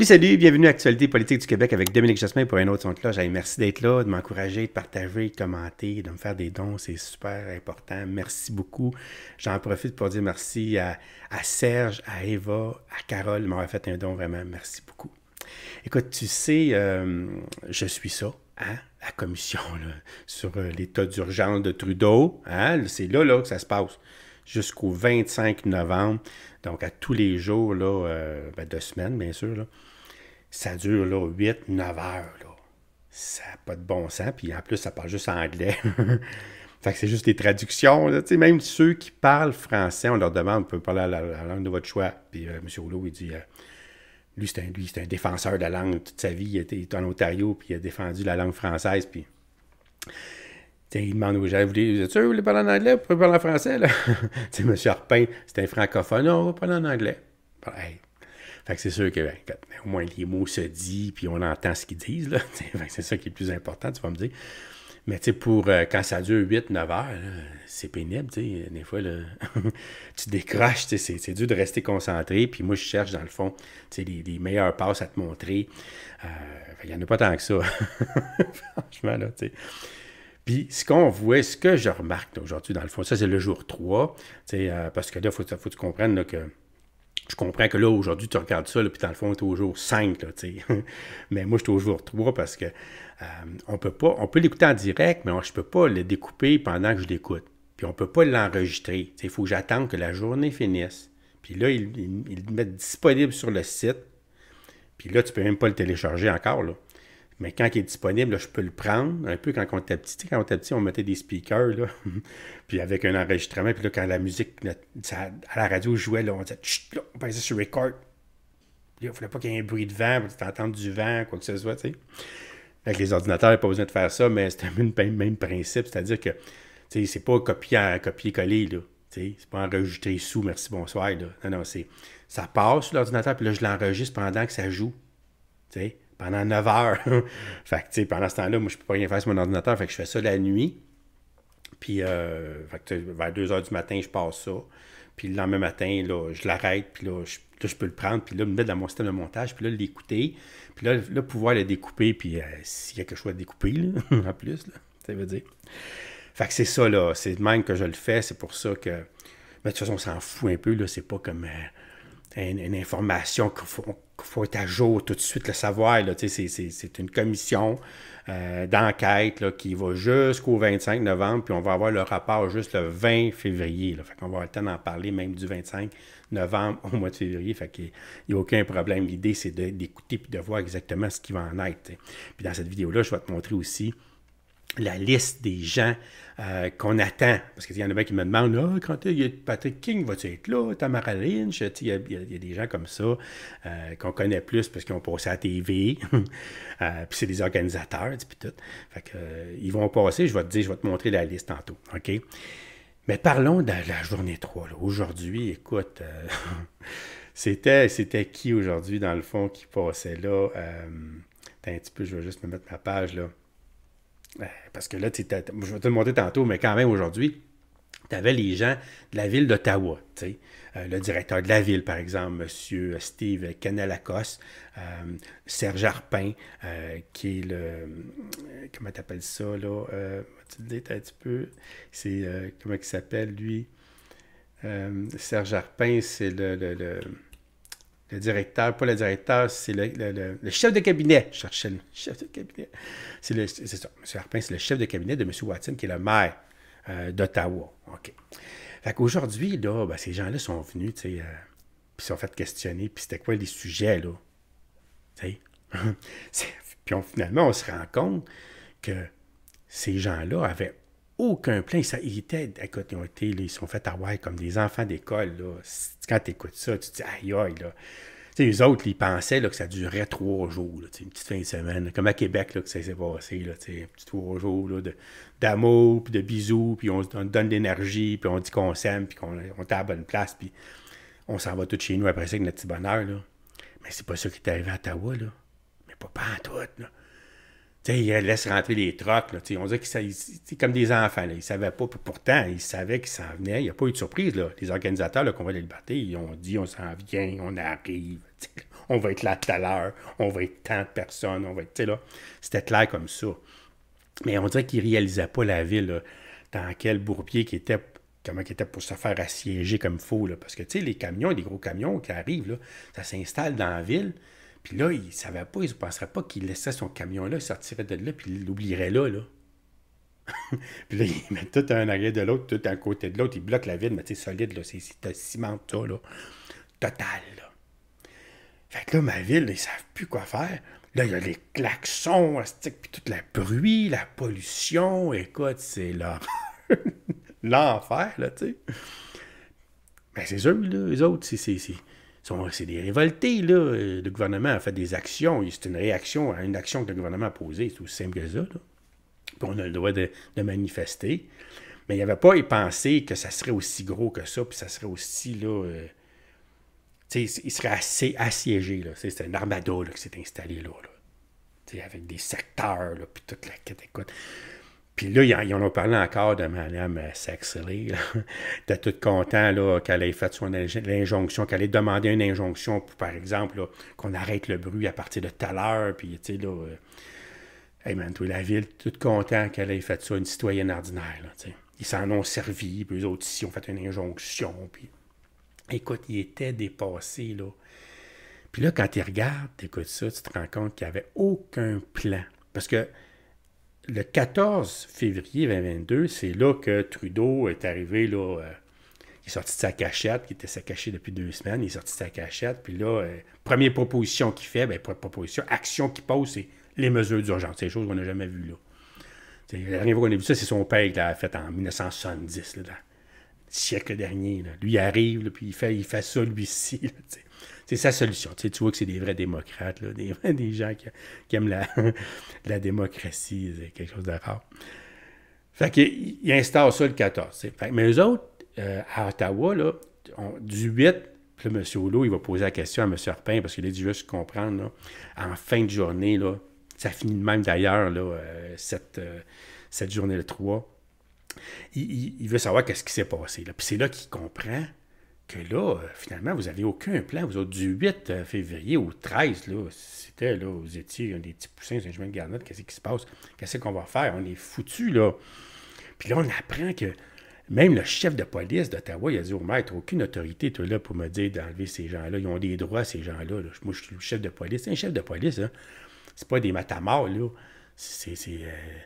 Salut, salut, bienvenue à Actualité politique du Québec avec Dominique Jasmin pour un autre son là. Merci d'être là, de m'encourager, de partager, de commenter, de me faire des dons, c'est super important. Merci beaucoup. J'en profite pour dire merci à, Serge, à Eva, à Carole, m'ont fait un don vraiment. Merci beaucoup. Écoute, tu sais, euh, je suis ça. Hein, la commission sur euh, l'état d'urgence de Trudeau. Hein, c'est là, là que ça se passe jusqu'au 25 novembre. Donc, à tous les jours là, euh, ben, semaines bien sûr ça dure là, 8, 9 heures. Là. Ça n'a pas de bon sens. Puis en plus, ça parle juste anglais. fait que c'est juste des traductions. Même ceux qui parlent français, on leur demande, on peut parler la, langue de votre choix. Puis euh, Monsieur M. Rouleau, il dit, euh, lui, c'est un, défenseur de la langue toute sa vie. Il était, en Ontario, puis il a défendu la langue française. Puis il demande aux gens, vous, vous voulez parler en anglais, vous pouvez parler en français? Là? M. Arpin, c'est un francophone, non, on va parler en anglais. Fait que c'est sûr ben, que au moins les mots se disent, puis on entend ce qu'ils disent. Là, c'est ça qui est le plus important, tu vas me dire. Mais tu sais, pour euh, quand ça dure 8-9 heures, c'est pénible, tu sais. Des fois, là, tu décroches, tu sais, c'est dur de rester concentré. Puis moi, je cherche, dans le fond, tu sais, les, les meilleures passes à te montrer. Euh, il n'y en a pas tant que ça. Franchement, là, tu sais. Puis ce qu'on voit, ce que je remarque aujourd'hui, dans le fond, ça, c'est le jour 3, tu sais, euh, parce que là, il faut, faut que tu comprennes là, que je comprends que là, aujourd'hui, tu regardes ça, là, puis dans le fond, tu es toujours 5, là, mais moi, je suis toujours 3 parce que euh, on peut pas, on peut l'écouter en direct, mais je ne peux pas le découper pendant que je l'écoute. Puis on ne peut pas l'enregistrer. Il faut que j'attende que la journée finisse. Puis là, ils il, il, le mettent disponible sur le site. Puis là, tu ne peux même pas le télécharger encore. Là. Mais quand il est disponible, là, je peux le prendre. Un peu quand on était petit, quand on était petit, on mettait des speakers, là, puis avec un enregistrement. Puis là, quand la musique à la radio jouait, là, on disait Chut, là, on passait sur record. il ne fallait pas qu'il y ait un bruit de vent, tu entendre du vent, quoi que ce soit. sais. Avec les ordinateurs, il n'y a pas besoin de faire ça, mais c'est le même principe. C'est-à-dire que c'est pas copier, copier-coller. Là. C'est pas enregistrer sous, merci, bonsoir. Non, non, c'est ça passe sur l'ordinateur, puis là, je l'enregistre pendant que ça joue. sais pendant 9 heures. fait que, pendant ce temps-là, moi, je peux pas rien faire sur mon ordinateur. Fait que je fais ça la nuit. Puis, euh, vers 2 heures du matin, je passe ça. Puis le lendemain matin, là, je l'arrête, puis là je, peux le prendre, puis là, me mettre dans mon système de montage, puis là, l'écouter, puis là, pouvoir le découper, puis euh, s'il y a quelque chose à découper, en plus, ça veut dire. Fait que c'est ça, là, c'est de même que je le fais, c'est pour ça que, mais de toute façon, on s'en fout un peu, là, c'est pas comme euh, une, une, information qu'on faut être à jour tout de suite, le savoir. C'est une commission euh, d'enquête qui va jusqu'au 25 novembre, puis on va avoir le rapport juste le 20 février. On va avoir le d'en parler même du 25 novembre au mois de février. Fait n'y a aucun problème. L'idée, c'est d'écouter puis de voir exactement ce qui va en être. Puis dans cette vidéo-là, je vais te montrer aussi la liste des gens euh, qu'on attend. Parce qu'il y en a bien qui me demandent quand ah, il y a Patrick King, vas tu être là Tamara Lynch Il y, a des gens comme ça euh, qu'on connaît plus parce qu'ils ont passé à TV. Euh, puis c'est des organisateurs, puis tout. Fait qu'ils vont passer, je vais te dire, je vais te montrer la liste tantôt. OK Mais parlons de la journée 3. Aujourd'hui, écoute. c'était, c'était qui aujourd'hui, dans le fond, qui passait là? un petit peu, je vais juste me mettre ma page là. Euh, parce que là, je vais te montrer tantôt, mais quand même aujourd'hui, tu avais les gens de la ville d'Ottawa, sais. Euh, le directeur de la ville, par exemple, M. Steve Canalakos, euh, Serge Arpin, qui est le. Comment t'appelles ça, là Tu le un petit peu. C'est. comment il s'appelle, lui Serge Arpin, c'est le le directeur, pas le directeur, c'est le, chef de cabinet. Je cherchais le chef de cabinet. C'est ça, M. Harpin, c'est le chef de cabinet de M. Watson, qui est le maire euh, d'Ottawa. OK. Fait qu'aujourd'hui, là, ben, ces gens-là sont venus, tu sais, euh, sont fait questionner, puis c'était quoi les sujets, là. Tu sais? puis finalement, on se rend compte que ces gens-là avaient aucun plein. Ça, ils étaient, écoute, ils ont été, ils sont fait avoir comme des enfants d'école. Quand tu écoutes ça, tu te dis, aïe, aïe, là. sais, les autres, ils pensaient là, que ça durait trois jours, une petite fin de semaine, comme à Québec là, que ça s'est passé, là, un petit trois jours d'amour, puis de bisous, puis on, se donne de l'énergie, puis on dit qu'on s'aime, puis qu'on est à la bonne place, puis on s'en va tous chez nous après ça avec notre petit bonheur. Là. Mais c'est pas ça qui est arrivé à Ottawa, là. Mais pas, pas en tout, T'sais, ils laissent rentrer les trocs. on dirait que c'est comme des enfants. Là, ils ne savaient pas. Pourtant, ils savaient qu'ils s'en venaient. Il n'y a pas eu de surprise. Là. Les organisateurs, le Convoi de la Liberté, ils ont dit on s'en vient, on arrive. On va être là tout à l'heure. On va être tant de personnes. On va être, là. C'était clair comme ça. Mais on dirait qu'ils ne réalisaient pas la ville là, dans quel bourbier qui était comment qui était pour se faire assiéger comme faux. Là. Parce que, tu les camions, les gros camions qui arrivent, là, ça s'installe dans la ville. Puis là, il ne savait pas, il ne penserait pas qu'il laissait son camion là, sortirait de là, puis il l'oublierait là, là. puis là, ils mettent tout un arrière de l'autre, tout à côté de l'autre, ils bloquent la ville, mais c'est solide, là, c'est ciment, ça, là. Total, là. Fait que là, ma ville, ils savent plus quoi faire. Là, il y a les klaxons, astic, puis toute la bruit, la pollution, écoute, c'est là. L'enfer, là, tu sais. Mais c'est eux, là, les autres, c'est c'est des révoltés, là. Euh, le gouvernement a fait des actions. C'est une réaction à une action que le gouvernement a posée. C'est aussi simple que ça. on a le droit de, manifester. Mais il n'y avait pas penser que ça serait aussi gros que ça, puis ça serait aussi, là... Euh, tu sais, il serait assez assiégé, là. C'est un armada, qui s'est installé, là, là. avec des secteurs, là, puis toute la quête. Puis là, ils en, ont parlé encore de Mme euh, Saxley. T'es tout content qu'elle ait fait son injonction, qu'elle ait demandé une injonction, pour, par exemple, qu'on arrête le bruit à partir de tout à l'heure. Puis, tu sais, là, euh, hey man, toi, la ville, tout content qu'elle ait fait ça, une citoyenne ordinaire. ils s'en ont servi, puis eux autres ici ont fait une injonction. Puis, écoute, il était dépassé. Là. Puis là, quand tu regardes, tu écoutes ça, tu te rends compte qu'il n'y avait aucun plan. Parce que le 14 février 2022, c'est là que Trudeau est arrivé, là, euh, il est sorti de sa cachette, qui était sa cachée depuis deux semaines, il est sorti de sa cachette, puis là, euh, première proposition qu'il fait, bien, proposition, action qu'il pose, c'est les mesures d'urgence, c'est des choses qu'on n'a jamais vues là. la dernière fois qu'on a vu ça, c'est son père qui l'a fait en 1970, le siècle dernier. Lui, il arrive, puis il fait, il fait ça, lui-ci. C'est sa solution. Tu, vois que c'est des vrais démocrates, des, gens qui, aiment la, démocratie, c'est quelque chose de rare. Fait qu'il instaure ça le 14. mais eux autres, euh, à Ottawa, là, du 8, M. Oulot il va poser la question à M. Arpin, parce qu'il a dit juste comprendre, en fin de journée, là, ça finit même d'ailleurs, euh, euh, cette, journée le 3. Il, veut savoir qu'est-ce qui s'est passé. Puis c'est là qu'il comprend que là, euh, finalement, vous n'avez aucun plan. Vous autres, du 8 euh, février au 13, là, c'était, là, vous étiez des petits poussins, un chemin de garnette. qu'est-ce qui se passe? Qu'est-ce qu'on va faire? On est foutus, là. Puis là, on apprend que même le chef de police d'Ottawa, il a dit au maître, aucune autorité, toi, là, pour me dire d'enlever ces gens-là. Ils ont des droits, ces gens-là. Moi, je suis le chef de police. C'est un chef de police, hein. C'est pas des matamars, là. C'est, c'est euh,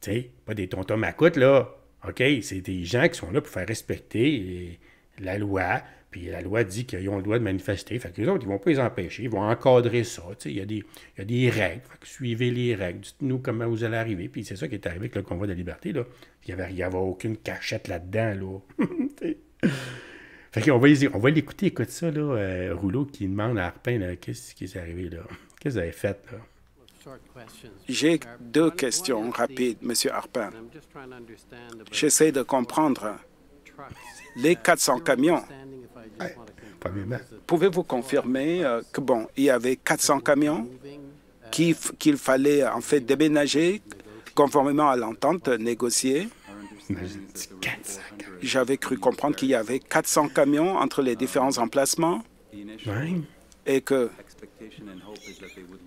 tu sais, pas des tontons macoutes, là. OK? C'est des gens qui sont là pour faire respecter... Et la loi, puis la loi dit qu'ils ont le droit de manifester. Fait que les autres, ils ne vont pas les empêcher. Ils vont encadrer ça. Il y, a des, il y a des règles. suivez les règles. Dites-nous comment vous allez arriver. Puis c'est ça qui est arrivé avec le convoi de la liberté. Là. Il n'y avait, avait aucune cachette là-dedans. Là. fait qu'on va, on va l'écouter. Écoute ça, là, euh, Rouleau, qui demande à Arpin qu'est-ce qui est arrivé. là Qu'est-ce que vous fait? là? J'ai deux questions rapides, M. Arpin. J'essaie de comprendre les 400 camions. Pouvez-vous confirmer euh, que bon, il y avait 400 camions qu'il fallait en fait déménager conformément à l'entente négociée J'avais cru comprendre qu'il y avait 400 camions entre les différents emplacements et que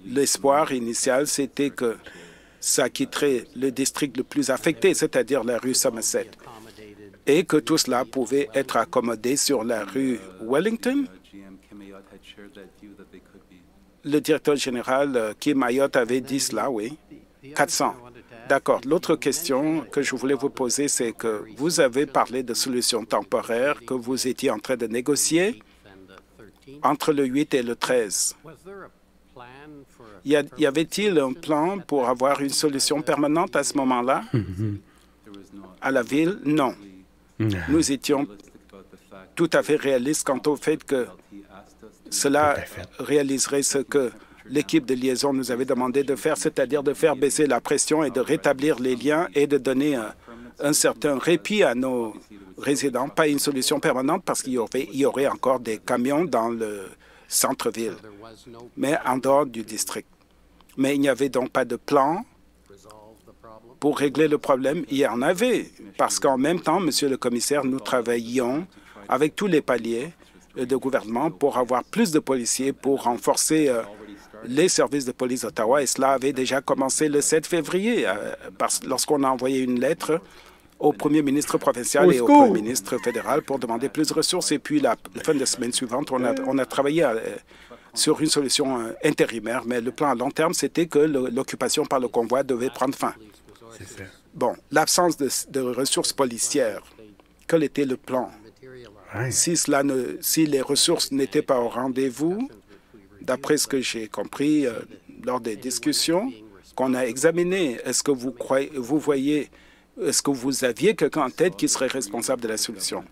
l'espoir initial, c'était que ça quitterait le district le plus affecté, c'est-à-dire la rue Somerset et que tout cela pouvait être accommodé sur la rue Wellington. Le directeur général euh, Kim Mayotte avait dit cela, oui. 400. D'accord. L'autre question que je voulais vous poser, c'est que vous avez parlé de solutions temporaires que vous étiez en train de négocier entre le 8 et le 13. Y avait-il un plan pour avoir une solution permanente à ce moment-là mhm. à la ville? Non. Nous étions tout à fait réalistes quant au fait que cela réaliserait ce que l'équipe de liaison nous avait demandé de faire, c'est-à-dire de faire baisser la pression et de rétablir les liens et de donner un, certain répit à nos résidents, pas une solution permanente parce qu'il y y aurait encore des camions dans le centre-ville, mais en dehors du district. Mais il n'y avait donc pas de plan pour régler le problème, il y en avait, parce qu'en même temps, Monsieur le Commissaire, nous travaillions avec tous les paliers euh, de gouvernement pour avoir plus de policiers pour renforcer euh, les services de police d'Ottawa et cela avait déjà commencé le 7 février euh, lorsqu'on a envoyé une lettre au premier ministre provincial et au premier ministre fédéral pour demander plus de ressources. Et puis, la, fin de semaine suivante, on a, travaillé sur une solution intérimaire, mais le plan à long terme, c'était que l'occupation par le convoi devait prendre fin. Bon, l'absence de, ressources policières, quel était le plan? Si, cela ne, si les ressources n'étaient pas au rendez-vous, d'après ce que j'ai compris euh, lors des discussions qu'on a examinées, est-ce que vous, croyez, vous voyez, est-ce que vous aviez quelqu'un en tête qui serait responsable de la solution?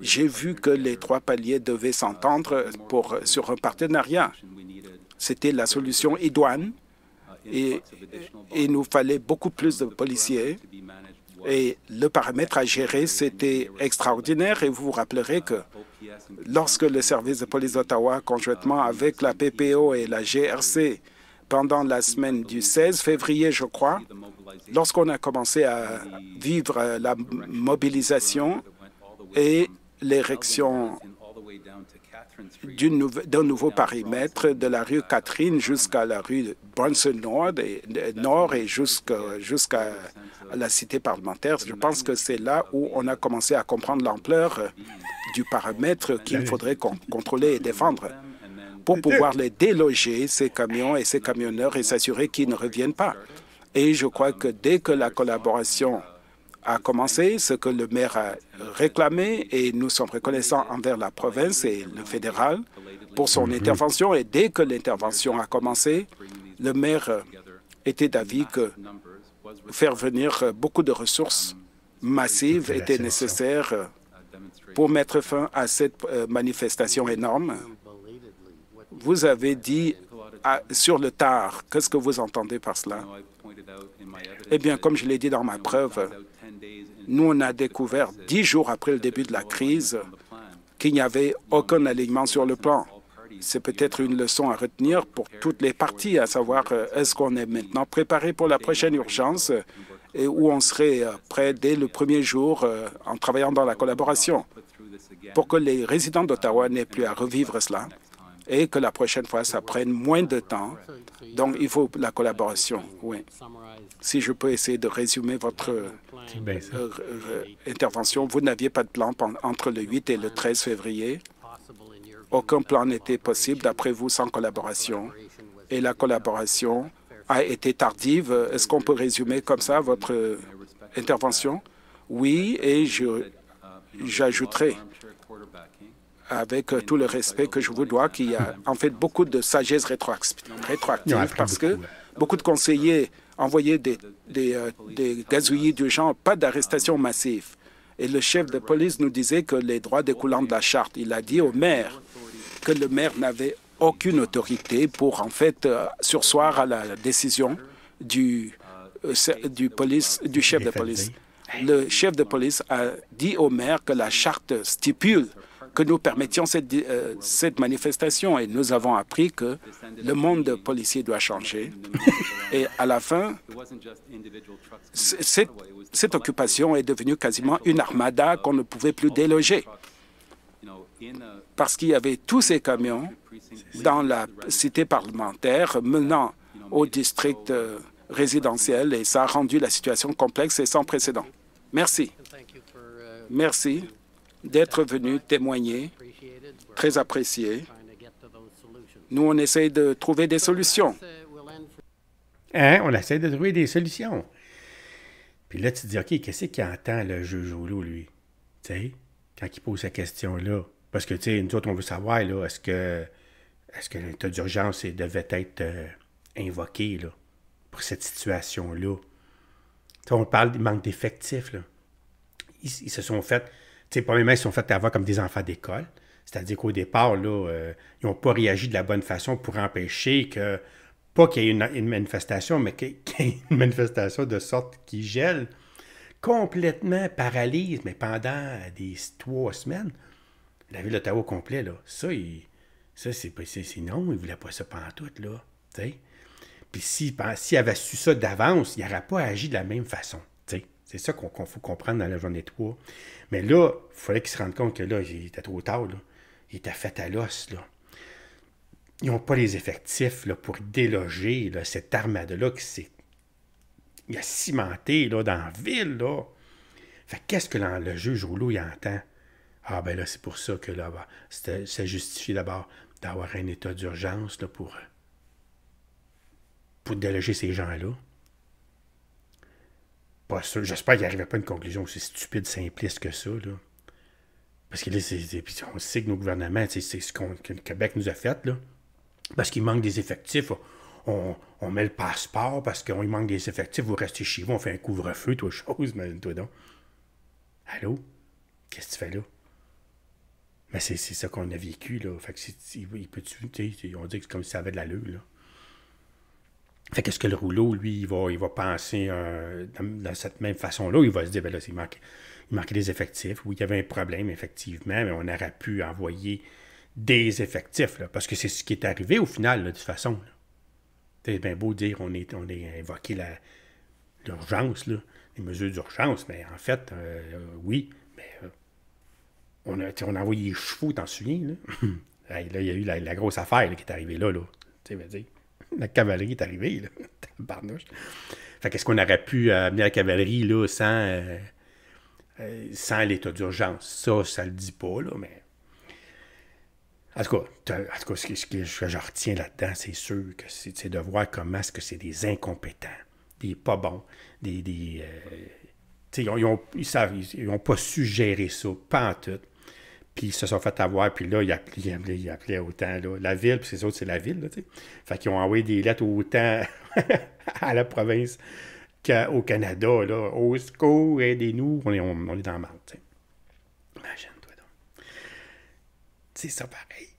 J'ai vu que les trois paliers devaient s'entendre pour, sur un partenariat. C'était la solution idoine et il nous fallait beaucoup plus de policiers. Et le paramètre à gérer, c'était extraordinaire. Et vous vous rappellerez que lorsque le service de police d'Ottawa, conjointement avec la PPO et la GRC, pendant la semaine du 16 février, je crois, lorsqu'on a commencé à vivre la mobilisation et l'érection d'un nouveau paramètre, de la rue Catherine jusqu'à la rue Brunson Nord et, jusqu'à la cité parlementaire. Je pense que c'est là où on a commencé à comprendre l'ampleur du paramètre qu'il faudrait contrôler et défendre pour pouvoir les déloger, ces camions et ces camionneurs, et s'assurer qu'ils ne reviennent pas. Et je crois que dès que la collaboration a commencé, ce que le maire a réclamé, et nous sommes reconnaissants envers la province et le fédéral pour son mhm. intervention. Et dès que l'intervention a commencé, le maire était d'avis que faire venir beaucoup de ressources massives était nécessaire pour mettre fin à cette euh, manifestation énorme. Vous avez dit sur le tard. Qu'est-ce que vous entendez par cela? Eh bien, comme je l'ai dit dans ma preuve, nous, on a découvert dix jours après le début de la crise qu'il n'y avait aucun alignement sur le plan. C'est peut-être une leçon à retenir pour toutes les parties, à savoir euh, est-ce qu'on est maintenant préparé pour la prochaine urgence euh, et où on serait euh, prêt dès le premier jour en travaillant dans la collaboration. Pour que les résidents d'Ottawa n'aient plus à revivre cela, et que la prochaine fois, ça prenne moins de temps. Donc, il faut la collaboration. Oui. Si je peux essayer de résumer votre euh, euh, intervention, vous n'aviez pas de plan entre le 8 et le 13 février. Aucun plan n'était possible, d'après vous, sans collaboration. Et la collaboration a été tardive. Est-ce qu'on peut résumer comme ça votre intervention? Oui, et j'ajouterai avec euh, tout le respect que je vous dois, qu'il y a en fait beaucoup de sagesse rétroactive parce que beaucoup de conseillers envoyaient des, euh, gazouillis du genre pas d'arrestation massive. Et le chef de police nous disait que les droits découlant de la charte, il a dit au maire que le maire n'avait aucune autorité pour en fait euh, sursoir à la décision du, du, police, du chef de police. Le chef de police a dit au maire que la charte stipule que nous permettions euh, cette, manifestation et nous avons appris que le monde policier doit changer. Et à la fin, cette, cette occupation est devenue quasiment une armada qu'on ne pouvait plus déloger parce qu'il y avait tous ces camions dans la cité parlementaire menant au district euh, résidentiel et ça a rendu la situation complexe et sans précédent. Merci. Euh, Merci d'être venu témoigner, très apprécié. Nous, on essaie de trouver des solutions. Hein? On essaie de trouver des solutions. Puis là, tu te dis, OK, qu'est-ce qu'il entend, le juge loup, lui? Tu sais, quand il pose sa question-là. Parce que, tu sais, nous autres, on veut savoir, là, est-ce que, est que l'état d'urgence devait être euh, invoqué, là, pour cette situation-là? on parle du manque d'effectifs, là. ils se sont fait sais, ils sont fait avoir comme des enfants d'école. C'est-à-dire qu'au départ, là, euh, ils n'ont pas réagi de la bonne façon pour empêcher que, pas qu'il y ait une, manifestation, mais qu'il y ait une manifestation de sorte qui gèle complètement paralyse, mais pendant des trois semaines, la ville d'Ottawa au complet, là, ça, ça c'est, non, ils ne voulaient pas ça pendant tout, là, Puis s'ils si avaient su ça d'avance, ils n'auraient pas agi de la même façon. C'est ça qu'on faut comprendre dans la journée 3. Mais là, il fallait qu'ils se rendent compte que là, il était trop tard. Là. Il était fait à l'os. Ils n'ont pas les effectifs pour déloger cette armade là qui s'est cimentée là, dans la ville. Là. qu'est-ce que le juge Rouleau entend? Ah ben là, c'est pour ça que là, ça bah, justifie d'abord d'avoir un état d'urgence pour, pour déloger ces gens-là. J'espère qu'il n'arrivera pas à une conclusion aussi stupide, simpliste que ça. Parce que là, on sait que nos gouvernements, c'est ce que le Québec nous a fait. Là. Parce qu'il manque des effectifs. On, met le passeport parce qu'il manque des effectifs. Vous restez chez vous, on fait un couvre-feu, toi, chose, mais toi donc. Allô? Qu'est-ce que tu fais là? Mais c'est ça qu'on a vécu, là. Fait que peut, on dit que c'est comme si ça avait de la là. Fait qu'est-ce que le rouleau, lui, il va, il va penser euh, dans de, cette même façon-là. Il va se dire, ben là, il manquait, des effectifs. Oui, il y avait un problème, effectivement, mais on aurait pu envoyer des effectifs, parce que c'est ce qui est arrivé au final, de toute façon. C'est bien beau dire, on est, on est invoqué l'urgence, les mesures d'urgence, mais en fait, euh, euh, oui, mais on, a, on envoyé les chevaux, t'en souviens? Là? il y a eu la, grosse affaire qui est arrivée là, là. Tu sais, dire. Ben, la cavalerie est arrivée, là. Tabarnouche. Fait qu'est-ce qu'on aurait pu euh, amener la cavalerie, là, sans, euh, euh, sans l'état d'urgence? Ça, ça le dit pas, là, mais. En tout cas, ce, que, je, retiens là-dedans, c'est sûr que c'est de voir comment est-ce que c'est des incompétents, des pas bons, des. des sais, ils n'ont ils, ils, ont pas su gérer ça, pas en tout puis ils se sont fait avoir, puis là, ils appelaient, ils appelaient autant. Là. La ville, puis c'est autres, c'est la ville. Là, sais. fait qu'ils ont envoyé des lettres autant à la province qu'au Canada. Là. Au secours, aidez-nous, on est, on, on est dans le mal. Imagine-toi donc. C'est ça pareil.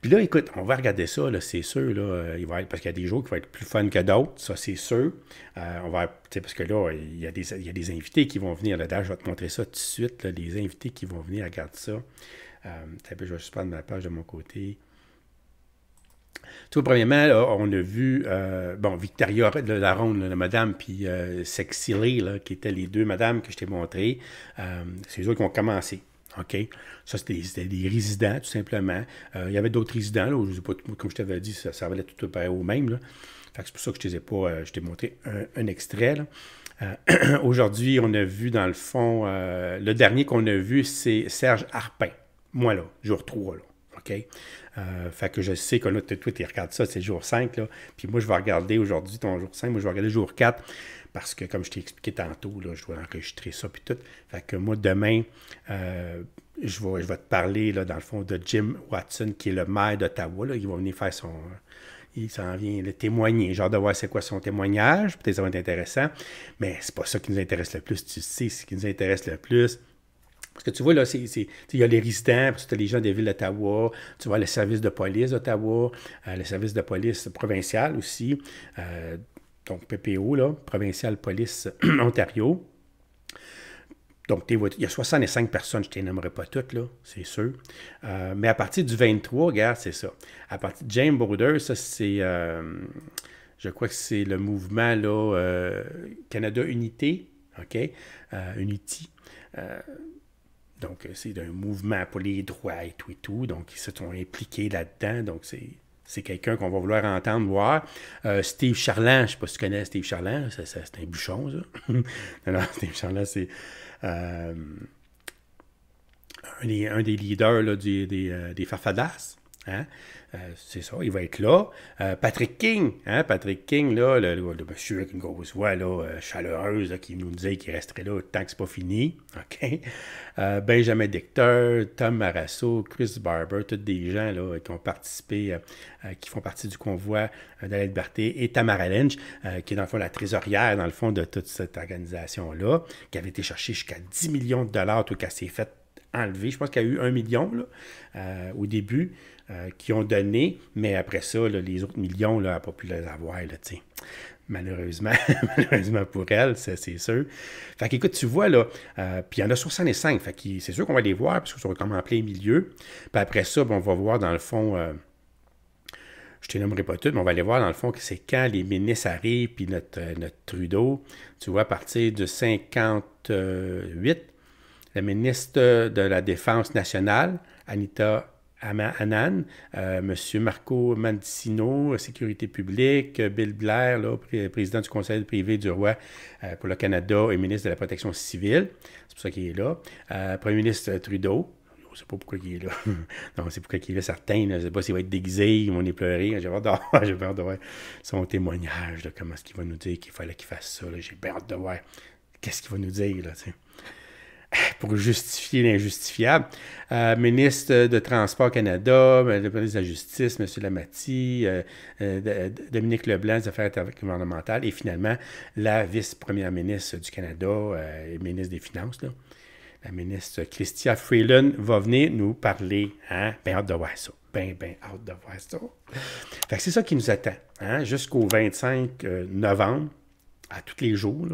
Puis là, écoute, on va regarder ça, c'est sûr. Là, euh, il va parce qu'il y a des jours qui vont être plus fun que d'autres, ça c'est sûr. Euh, on va, parce que là, il y, a des, invités qui vont venir. Là, je vais te montrer ça tout de suite. Là, les invités qui vont venir, regarde ça. Euh, je vais juste prendre ma page de mon côté. Tout premièrement, on a vu euh, bon, Victoria de la Ronde, la madame, puis Sexy qui étaient les deux madames que je t'ai montrées. c'est eux qui ont commencé. OK? Ça, c'était des résidents, tout simplement. Euh, il y avait d'autres résidents, là, comme je t'avais dit, ça, ça valait tout près au même. Là. c'est pour ça que je t'ai pas, euh, je t'ai montré un, extrait. Euh, aujourd'hui, on a vu, dans le fond, le dernier qu'on a vu, c'est Serge Harpin. Moi, là, jour 3, là. OK? Euh, fait que je sais que là, tweet, tu regarde ça, c'est jour 5, là. Puis moi, je vais regarder aujourd'hui ton jour 5, moi, je vais regarder jour 4, parce que, comme je t'ai expliqué tantôt, je dois enregistrer ça, puis tout. Fait que moi, demain, euh, je, vais, je vais te parler, là, dans le fond, de Jim Watson, qui est le maire d'Ottawa, Il va venir faire son il s'en vient le témoigner. Genre de voir c'est quoi son témoignage, peut-être ça va être intéressant, mais c'est pas ça qui nous intéresse le plus, tu sais, ce qui nous intéresse le plus, parce que tu vois, là, il y a les résidents, puis tu as les gens des villes d'Ottawa, tu vois le service de police d'Ottawa, euh, le service de police provincial aussi, euh, donc PPO, là, Provincial Police Ontario. Donc, il y a 65 personnes, je ne les pas toutes, là, c'est sûr. Euh, mais à partir du 23, regarde, c'est ça. À partir de James Border, ça, c'est. je crois que c'est le mouvement là, Canada Unité, OK? Unity. Donc, euh, c'est un mouvement pour les droits et tout et tout. Donc, ils se sont impliqués là-dedans. Donc, c'est quelqu'un qu'on va vouloir entendre voir. Euh, Steve Charland, je ne sais pas si tu connais Steve Charland, c'est un bouchon, ça. non, Steve Charland, c'est euh, un, des, leaders là, des, des, Farfadas. Hein? Euh, c'est ça, il va être là. Euh, Patrick King, hein, Patrick King, le, monsieur avec une grosse voix euh, chaleureuse qui nous disait qu'il resterait là tant que c'est pas fini. Benjamin Dicteur, Tom Marasso, Chris Barber, tous des gens là, qui ont participé, qui font partie du convoi de la liberté, et Tamara Lynch, qui est dans le fond la trésorière, dans le fond, de toute cette organisation-là, qui avait été cherchée jusqu'à 10 millions de dollars, tout cas, s'est fait enlever. Je pense qu'il y a eu un million au début. Euh, qui ont donné, mais après ça, les autres millions, là, elle n'a pas pu les avoir, Malheureusement, malheureusement pour elle, c'est sûr. Fait écoute tu vois, là, euh, puis il y en a 65, c'est sûr qu'on va les voir, parce qu'ils sont comme en plein milieu. Puis après ça, on va voir dans le fond... Euh, je te nommerai pas tout, mais on va aller voir dans le fond que c'est quand les ministres arrivent, puis notre, Trudeau, tu vois, à partir de 58, la ministre de la Défense nationale, Anita Anan, euh, M. Marco Mancino, Sécurité publique, Bill Blair, là, président du Conseil privé du roi euh, pour le Canada et ministre de la Protection civile. C'est pour ça qu'il est là. Euh, Premier ministre Trudeau, je ne sais pas pourquoi il est là. non, c'est pourquoi qu'il est là, certain. Je ne sais pas s'il va être déguisé, on est pleuré. J'ai peur j'ai de voir son témoignage, de comment est-ce qu'il va nous dire qu'il fallait qu'il fasse ça. J'ai peur de voir qu'est-ce qu'il va nous dire. Là, sais. pour justifier l'injustifiable, euh, ministre de Transport Canada, euh, le ministre de la Justice, M. Lamati, euh, Dominique Leblanc, des Affaires intergouvernementales, et finalement la vice-première ministre du Canada et ministre des Finances. La ministre Christia Freeland va venir nous parler. Hein? Ben, hâte de voir ça. Ben, ben, hâte de voir ça. c'est ça qui nous attend hein. jusqu'au 25 novembre, à tous les jours,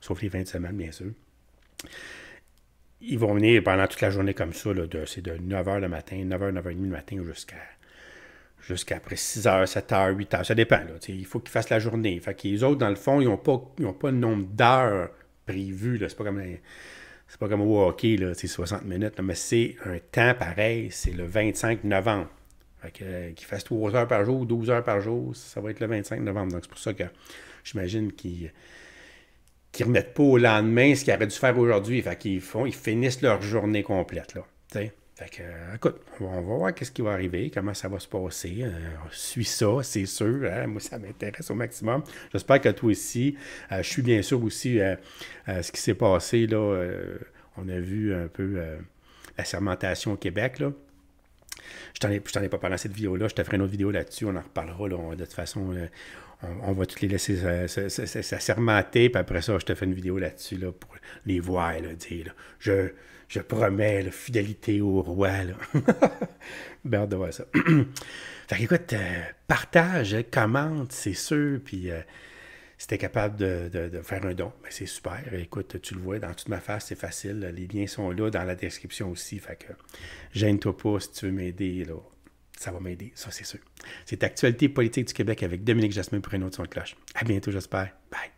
sauf les 20 semaines, bien sûr ils vont venir pendant toute la journée comme ça. c'est de 9h le matin, 9h, 9h30 le matin jusqu'à jusqu'à après 6h, 7h, 8h. Ça dépend. il faut qu'ils fassent la journée. Fait que les autres, dans le fond, ils n'ont pas, pas le nombre d'heures prévues. C'est pas comme c'est pas comme au hockey, là, 60 minutes, mais c'est un temps pareil, c'est le 25 novembre. Fait euh, qu'ils fassent 3 heures par jour, 12 heures par jour, ça va être le 25 novembre. Donc c'est pour ça que j'imagine qu'ils qui remettent pas au lendemain ce qu'ils auraient dû faire aujourd'hui. Fait qu'ils font, ils finissent leur journée complète, là. Fait que, euh, écoute, on va voir qu'est-ce qui va arriver, comment ça va se passer. Euh, on suit ça, c'est sûr. Hein, moi, ça m'intéresse au maximum. J'espère que toi aussi. Euh, je suis bien sûr aussi ce qui s'est passé. Là, on a vu un peu la sermentation au Québec. Là. Je t'en ai, pas parlé dans cette vidéo-là. Je te ferai une autre vidéo là-dessus. On en reparlera. de toute façon, on, va tous les laisser s'assermenter, puis après ça, je te fais une vidéo là-dessus, là, pour les voir, dire, je, je promets la fidélité au roi, là. Ben, de voir ça. fait écoute, euh, partage, hein, commente, c'est sûr, puis... Euh, si tu capable de, faire un don, ben, c'est super. Écoute, tu le vois dans toute ma face, c'est facile. Les liens sont là dans la description aussi. Fait que gêne-toi pas si tu veux m'aider. Ça va m'aider, ça c'est sûr. C'est Actualité politique du Québec avec Dominique Jasmin pour une autre sur le cloche. À bientôt, j'espère. Bye.